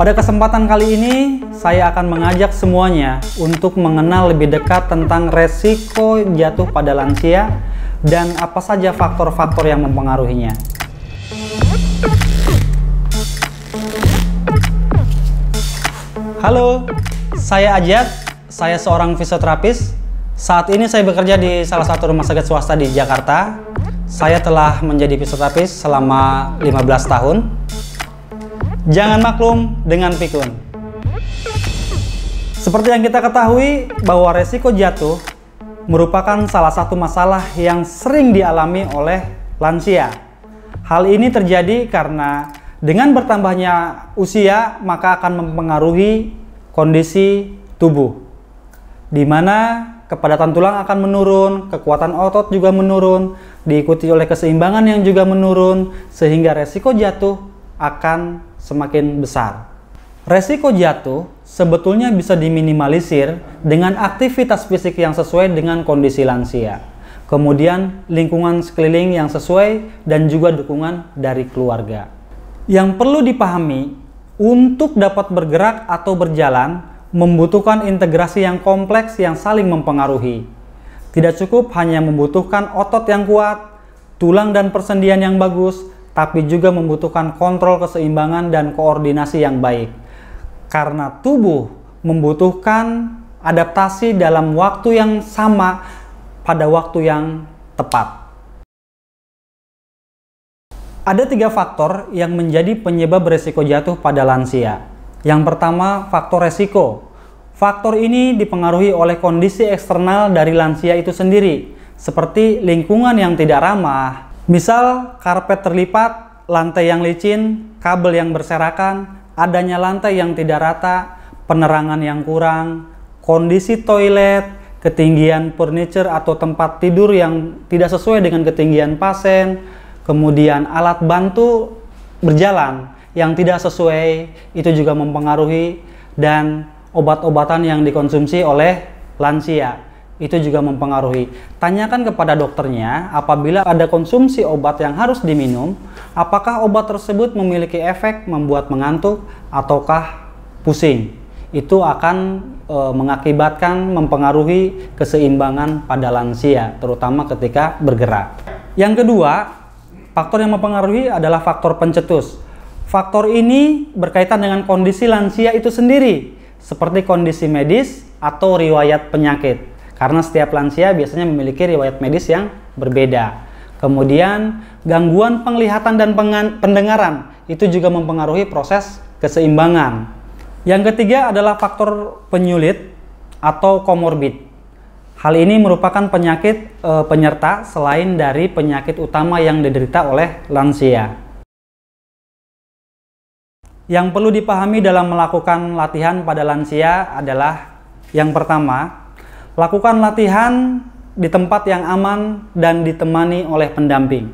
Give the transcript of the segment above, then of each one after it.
Pada kesempatan kali ini, saya akan mengajak semuanya untuk mengenal lebih dekat tentang resiko jatuh pada lansia dan apa saja faktor-faktor yang mempengaruhinya. Halo, saya Ajat, saya seorang fisioterapis. Saat ini saya bekerja di salah satu rumah sakit swasta di Jakarta. Saya telah menjadi fisioterapis selama 15 tahun. Jangan maklum dengan pikun. Seperti yang kita ketahui bahwa resiko jatuh merupakan salah satu masalah yang sering dialami oleh lansia. Hal ini terjadi karena dengan bertambahnya usia maka akan mempengaruhi kondisi tubuh. Di mana kepadatan tulang akan menurun, kekuatan otot juga menurun, diikuti oleh keseimbangan yang juga menurun sehingga resiko jatuh akan semakin besar. Resiko jatuh sebetulnya bisa diminimalisir dengan aktivitas fisik yang sesuai dengan kondisi lansia. Kemudian lingkungan sekeliling yang sesuai dan juga dukungan dari keluarga. Yang perlu dipahami, untuk dapat bergerak atau berjalan membutuhkan integrasi yang kompleks yang saling mempengaruhi. Tidak cukup hanya membutuhkan otot yang kuat, tulang dan persendian yang bagus, tapi juga membutuhkan kontrol keseimbangan dan koordinasi yang baik. Karena tubuh membutuhkan adaptasi dalam waktu yang sama pada waktu yang tepat. Ada tiga faktor yang menjadi penyebab resiko jatuh pada lansia. Yang pertama, faktor resiko. Faktor ini dipengaruhi oleh kondisi eksternal dari lansia itu sendiri, seperti lingkungan yang tidak ramah, Misal karpet terlipat, lantai yang licin, kabel yang berserakan, adanya lantai yang tidak rata, penerangan yang kurang, kondisi toilet, ketinggian furniture atau tempat tidur yang tidak sesuai dengan ketinggian pasien, kemudian alat bantu berjalan yang tidak sesuai itu juga mempengaruhi dan obat-obatan yang dikonsumsi oleh lansia itu juga mempengaruhi. Tanyakan kepada dokternya apabila ada konsumsi obat yang harus diminum, apakah obat tersebut memiliki efek membuat mengantuk ataukah pusing. Itu akan e, mengakibatkan mempengaruhi keseimbangan pada lansia, terutama ketika bergerak. Yang kedua, faktor yang mempengaruhi adalah faktor pencetus. Faktor ini berkaitan dengan kondisi lansia itu sendiri, seperti kondisi medis atau riwayat penyakit. Karena setiap lansia biasanya memiliki riwayat medis yang berbeda. Kemudian, gangguan penglihatan dan pendengaran itu juga mempengaruhi proses keseimbangan. Yang ketiga adalah faktor penyulit atau komorbid. Hal ini merupakan penyakit e, penyerta selain dari penyakit utama yang diderita oleh lansia. Yang perlu dipahami dalam melakukan latihan pada lansia adalah yang pertama, Lakukan latihan di tempat yang aman dan ditemani oleh pendamping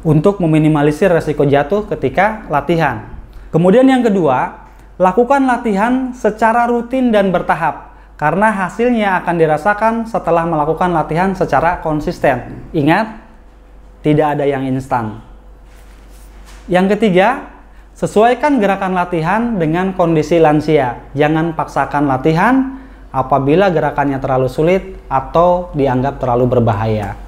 untuk meminimalisir resiko jatuh ketika latihan. Kemudian yang kedua, lakukan latihan secara rutin dan bertahap karena hasilnya akan dirasakan setelah melakukan latihan secara konsisten. Ingat, tidak ada yang instan. Yang ketiga, sesuaikan gerakan latihan dengan kondisi lansia. Jangan paksakan latihan apabila gerakannya terlalu sulit atau dianggap terlalu berbahaya.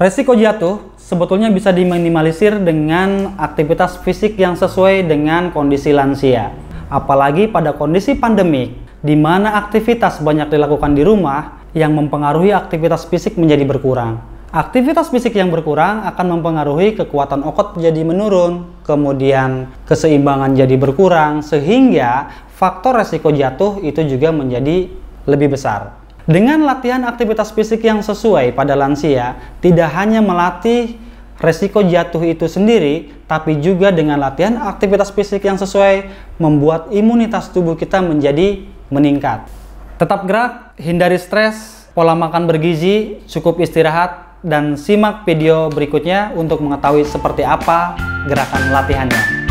Resiko jatuh sebetulnya bisa diminimalisir dengan aktivitas fisik yang sesuai dengan kondisi lansia. Apalagi pada kondisi pandemik, di mana aktivitas banyak dilakukan di rumah yang mempengaruhi aktivitas fisik menjadi berkurang. Aktivitas fisik yang berkurang akan mempengaruhi kekuatan otot jadi menurun, kemudian keseimbangan jadi berkurang, sehingga faktor resiko jatuh itu juga menjadi lebih besar. Dengan latihan aktivitas fisik yang sesuai pada lansia, tidak hanya melatih resiko jatuh itu sendiri, tapi juga dengan latihan aktivitas fisik yang sesuai membuat imunitas tubuh kita menjadi meningkat. Tetap gerak, hindari stres, pola makan bergizi, cukup istirahat, dan simak video berikutnya untuk mengetahui seperti apa gerakan latihannya.